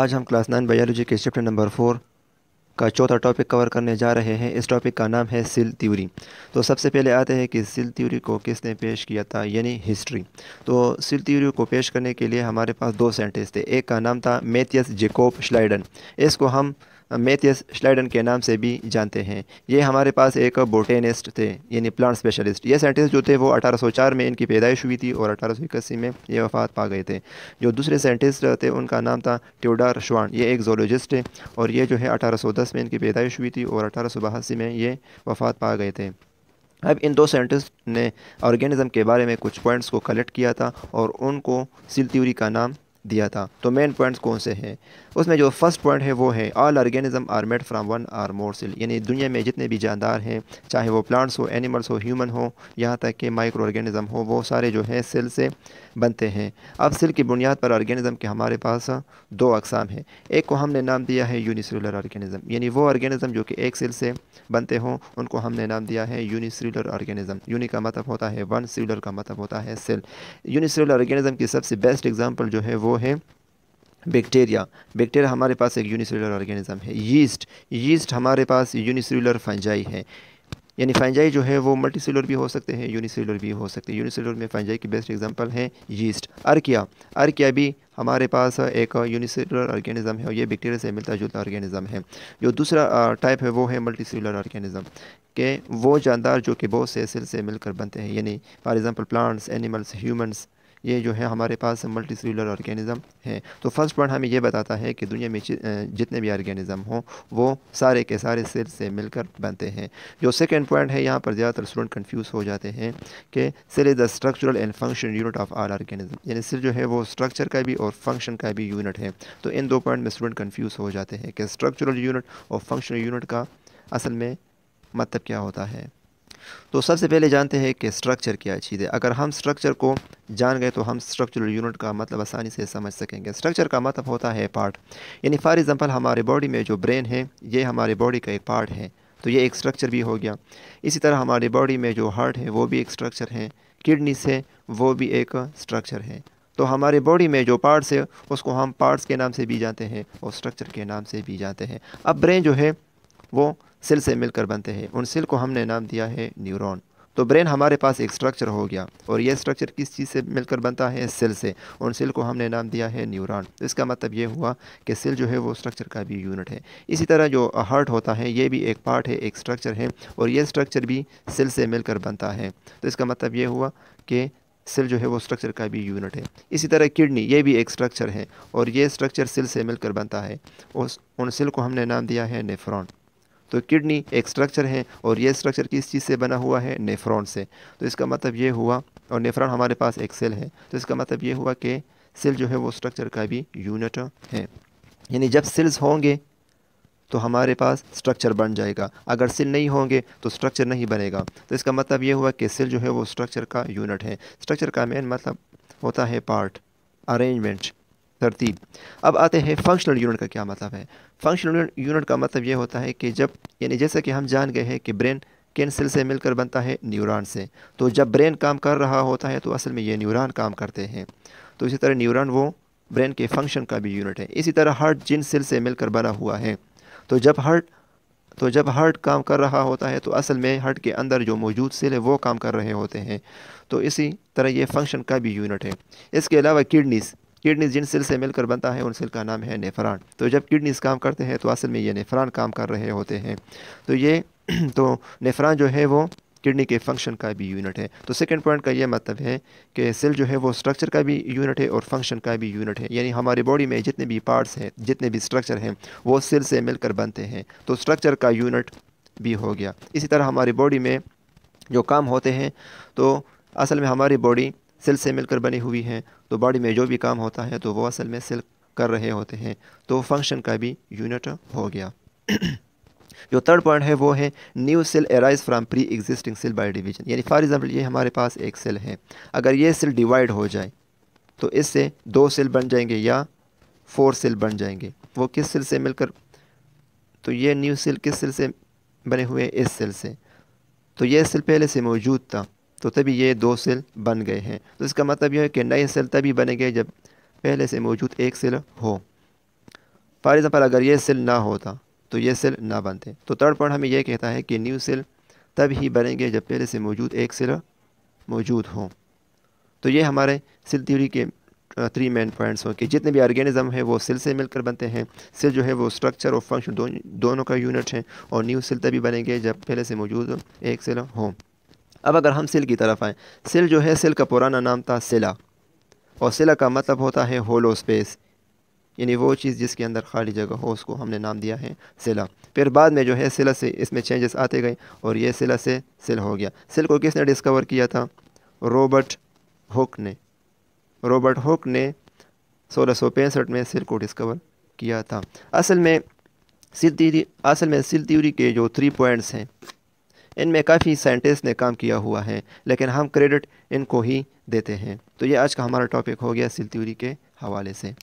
आज हम class nine biology के चैप्टर नंबर फोर का चौथा टॉपिक कवर करने जा रहे हैं इस टॉपिक का नाम है सिल थ्योरी तो सबसे पहले आते हैं कि सिल थ्योरी को किसने पेश किया था यानी हिस्ट्री तो सिल थ्योरी को पेश करने के लिए हमारे पास दो साइंटिस्ट थे एक का नाम था मेथियस जेकोब श्लाइडन इसको हम मेथियस स्लाइडन के नाम से भी जानते हैं ये हमारे पास एक बोटेनिस्ट थे यानी प्लांट स्पेशलिस्ट ये साइंटिस्ट जो थे वो 1804 में इनकी पैदाइश हुई थी और अठारह में ये वफात पा गए थे जो दूसरे साइंटिस्ट थे उनका नाम था ट्योडार श्वान ये एक जोलॉजिस्ट है और ये जो है दस में इनकी पैदाइश हुई थी और अठारह में ये वफात पा गए थे अब इन दो साइंटिस्ट ने ऑर्गेनिज़म के बारे में कुछ पॉइंट्स को कलेक्ट किया था और उनको सिल थ्योरी का नाम दिया था तो मेन पॉइंट्स कौन से हैं उसमें जो फर्स्ट पॉइंट है वो है all organism are made from one or more cell यानी दुनिया में जितने भी जानदार हैं चाहे वो प्लांट्स हो एनिमल्स हो ह्यूमन हो यहाँ तक कि माइक्रो ऑर्गेनिज़म हो वो सारे जो हैं सेल से बनते हैं अब सेल की बुनियाद पर ऑर्गेनिज़म के हमारे पास दो अकसाम हैं एक को हमने नाम दिया है यूनिसेलुलर ऑर्गेनिज़म यानी वो ऑर्गेनिज़म जो कि एक सेल से बनते हों उनको हमने नाम दिया है यूनिसेलुलर ऑर्गेनिज़म यूनि का मतलब होता है वन सेलुलर का मतलब होता है सेल यूनिसेलुलर ऑर्गेनिज़म की सबसे बेस्ट एग्जाम्पल जो है वो वो है बैक्टीरिया बैक्टीरिया हमारे पास एक यूनिसेलुलर ऑर्गेनिज्म है यीस्ट यीस्ट हमारे पास यूनिसेलुलर फंजाई है यानी फंजाई जो है वो मल्टी सेलर भी हो सकते हैं यूनिसेलुलर भी हो सकते हैं यूनिसेलुलर में फंजाई की बेस्ट एग्जांपल है यीस्ट अर्किया अर्किया भी हमारे पास एक यूनिसेलुलर ऑर्गेनिज्म है और ये बैक्टीरिया से मिलता जुलता ऑर्गेनिज्म है जो दूसरा टाइप है वो है मल्टी सेलुलर ऑर्गेनिज्म के वो जानदार जो कि बहुत से सेल से मिलकर बनते हैं यानी for example plants animals humans ये जो है हमारे पास मल्टी सेलुलर ऑर्गेनिज़म है तो फर्स्ट पॉइंट हमें यह बताता है कि दुनिया में जितने भी ऑर्गेनिज़म हों वो सारे के सारे सेल से मिलकर बनते हैं जो सेकेंड पॉइंट है यहाँ पर ज़्यादातर स्टूडेंट कन्फ्यूज़ हो जाते हैं कि cell is the structural and function unit of all organism यानी सेल जो है वो स्ट्रक्चर का भी और फंक्शन का भी यूनिट है तो इन दो पॉइंट में स्टूडेंट कन्फ्यूज़ हो जाते हैं कि स्ट्रक्चरल यूनिट और फंक्शनल यूनिट का असल में मतलब क्या होता है तो सबसे पहले जानते हैं कि स्ट्रक्चर क्या चीज़ है अगर हम स्ट्रक्चर को जान गए तो हम स्ट्रक्चरल यूनिट का मतलब आसानी से समझ सकेंगे स्ट्रक्चर का मतलब होता है पार्ट यानी फॉर एग्ज़ाम्पल हमारे बॉडी में जो ब्रेन है ये हमारे बॉडी का एक पार्ट है तो ये एक स्ट्रक्चर भी हो गया इसी तरह हमारे बॉडी में जो हार्ट है वो भी एक स्ट्रक्चर है किडनीस है वो भी एक स्ट्रक्चर है तो हमारे बॉडी में जो पार्ट्स है उसको हम पार्ट्स के नाम से भी जानते हैं और स्ट्रक्चर के नाम से भी जानते हैं अब ब्रेन जो है वो सेल से मिलकर बनते हैं उन सेल को हमने नाम दिया है न्यूरॉन तो ब्रेन हमारे पास एक स्ट्रक्चर हो गया और यह स्ट्रक्चर किस चीज़ से मिलकर बनता है सेल से उन सेल को हमने नाम दिया है न्यूरॉन इसका मतलब ये हुआ कि सेल जो है वो स्ट्रक्चर का भी यूनिट है इसी तरह जो हार्ट होता है ये भी एक पार्ट है एक स्ट्रक्चर है और यह स्ट्रक्चर भी सेल से मिलकर बनता है तो इसका मतलब ये हुआ कि सेल जो है वो स्ट्रक्चर का भी यूनिट है इसी तरह किडनी ये भी एक स्ट्रक्चर है और ये स्ट्रक्चर सेल से मिलकर बनता है उस उन सेल को हमने नाम दिया है नेफ्रॉन तो किडनी एक स्ट्रक्चर है और ये स्ट्रक्चर किस चीज़ से बना हुआ है नेफ्रॉन से तो इसका मतलब ये हुआ और नेफ्रॉन हमारे पास एक सेल है तो इसका मतलब ये हुआ कि सेल जो है वो स्ट्रक्चर का भी यूनिट है यानी जब सेल्स होंगे तो हमारे पास स्ट्रक्चर बन जाएगा अगर सेल नहीं होंगे तो स्ट्रक्चर नहीं बनेगा तो इसका मतलब ये हुआ कि सेल जो है वो स्ट्रक्चर का यूनिट है स्ट्रक्चर का मेन मतलब होता है पार्ट अरेंजमेंट तरतीब अब आते हैं फंक्शनल यूनिट का क्या मतलब है फंक्शनल यूनिट का मतलब ये होता है कि जब यानी जैसा कि हम जान गए हैं कि ब्रेन किन सेल से मिलकर बनता है न्यूरॉन से तो जब ब्रेन काम कर रहा होता है तो असल में ये न्यूरॉन काम करते हैं तो इसी तरह न्यूरॉन वो ब्रेन के फंक्शन का भी यूनिट है इसी तरह हार्ट जिन सेल से मिलकर बना हुआ है तो जब हार्ट तो जब हार्ट काम कर रहा होता है तो असल में हार्ट के अंदर जो मौजूद सेल है वो काम कर रहे होते हैं तो इसी तरह ये फंक्शन का भी यूनिट है इसके अलावा किडनीज़ किडनी जिन सेल से मिलकर बनता है उन सेल का नाम है नेफरान तो जब किडनीज काम करते हैं तो असल में ये नेफरान काम कर रहे होते हैं तो ये तो नेफरान जो है वो किडनी के फंक्शन का भी यूनिट है तो सेकंड पॉइंट का ये मतलब है कि सेल जो है वो स्ट्रक्चर का भी यूनिट है और फंक्शन का भी यूनिट है यानी हमारी बॉडी में जितने भी पार्ट्स हैं जितने भी स्ट्रक्चर हैं वो सेल से मिलकर बनते हैं तो स्ट्रक्चर का यूनिट भी हो गया इसी तरह हमारी बॉडी में जो काम होते हैं तो असल में हमारी बॉडी सेल से मिलकर बनी हुई हैं तो बॉडी में जो भी काम होता है तो वो असल में सेल कर रहे होते हैं तो फंक्शन का भी यूनिट हो गया जो थर्ड पॉइंट है वो है new cell arise from pre existing cell by division यानी फॉर एग्जांपल ये हमारे पास एक सेल है अगर ये सेल डिवाइड हो जाए तो इससे दो सेल बन जाएंगे या फोर सेल बन जाएंगे वो किस सेल से मिलकर तो ये न्यू सेल किस सेल से बने हुए इस सेल से तो ये सेल पहले से मौजूद था तो तभी ये दो सेल बन गए हैं तो इसका मतलब यह है कि नए सेल तभी बनेंगे जब पहले से मौजूद एक सेल हो फॉर एग्ज़ाम्पल अगर ये सेल ना होता तो ये सेल ना बनते तो थर्ड पॉइंट हमें यह कहता है कि न्यू सेल तब ही बनेंगे जब पहले से मौजूद एक सेल मौजूद हो तो ये हमारे सेल थ्योरी के थ्री मेन पॉइंट्स हों कि जितने भी ऑर्गेनिज्म हैं वो सेल से मिलकर बनते हैं सेल जो है वो स्ट्रक्चर और फंक्शन दोनों दोनों का यूनिट है और न्यू सेल तभी बनेंगे जब पहले से मौजूद एक सेल हो अब अगर हम सिल की तरफ आएँ सिल जो है सिल का पुराना नाम था सिला और सिला का मतलब होता है होलो स्पेस यानी वो चीज़ जिसके अंदर खाली जगह हो उसको हमने नाम दिया है सिला फिर बाद में जो है सिला से इसमें चेंजेस आते गए और ये सिला से सिल हो गया सिल को किसने डिस्कवर किया था रॉबर्ट हुक ने रॉबर्ट हुक ने सोलह में सिल को डिस्कवर किया था असल में सिल असल में सिल थ्योरी के जो थ्री पॉइंट्स हैं इनमें काफ़ी साइंटिस्ट ने काम किया हुआ है लेकिन हम क्रेडिट इनको ही देते हैं तो ये आज का हमारा टॉपिक हो गया सिल थ्योरी के हवाले से